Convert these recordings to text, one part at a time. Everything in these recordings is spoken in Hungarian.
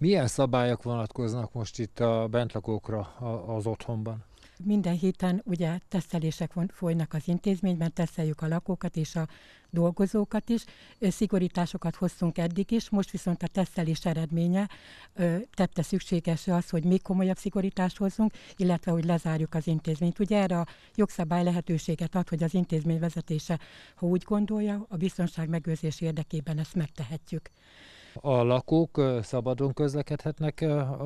Milyen szabályok vonatkoznak most itt a bentlakókra az otthonban? Minden héten ugye tesztelések folynak az intézményben, teszteljük a lakókat és a dolgozókat is. Szigorításokat hoztunk eddig is, most viszont a tesztelés eredménye tette szükséges az, hogy még komolyabb szigorítást hozzunk, illetve hogy lezárjuk az intézményt. Ugye erre a jogszabály lehetőséget ad, hogy az intézmény vezetése, ha úgy gondolja, a biztonság megőrzés érdekében ezt megtehetjük a lakók szabadon közlekedhetnek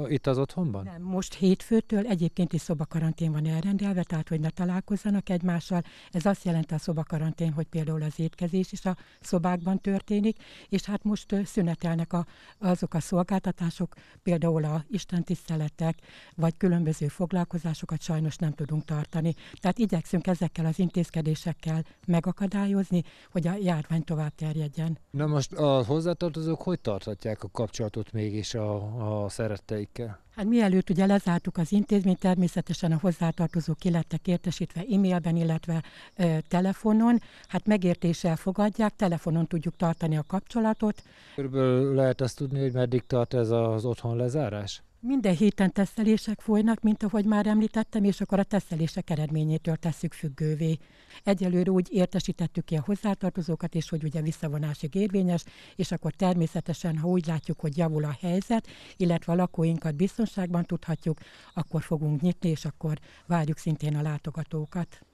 itt az otthonban? Nem, most hétfőtől egyébként is szobakarantén van elrendelve, tehát hogy ne találkozzanak egymással. Ez azt jelenti a szobakarantén, hogy például az étkezés is a szobákban történik, és hát most szünetelnek a, azok a szolgáltatások, például a istentiszteletek, vagy különböző foglalkozásokat sajnos nem tudunk tartani. Tehát igyekszünk ezekkel az intézkedésekkel megakadályozni, hogy a járvány tovább terjedjen. Na most a hozzátartozók hogy tart? tarthatják a kapcsolatot mégis a, a szeretteikkel? Hát mielőtt ugye lezártuk az intézményt, természetesen a hozzátartozók ki lettek értesítve e-mailben, illetve ö, telefonon. Hát megértéssel fogadják, telefonon tudjuk tartani a kapcsolatot. Körülbelül lehet azt tudni, hogy meddig tart ez az otthon lezárás? Minden héten tesztelések folynak, mint ahogy már említettem, és akkor a tesztelések eredményétől tesszük függővé. Egyelőre úgy értesítettük ki a hozzátartozókat és hogy ugye visszavonásig érvényes, és akkor természetesen, ha úgy látjuk, hogy javul a helyzet, illetve a lakóinkat biztonságban tudhatjuk, akkor fogunk nyitni, és akkor várjuk szintén a látogatókat.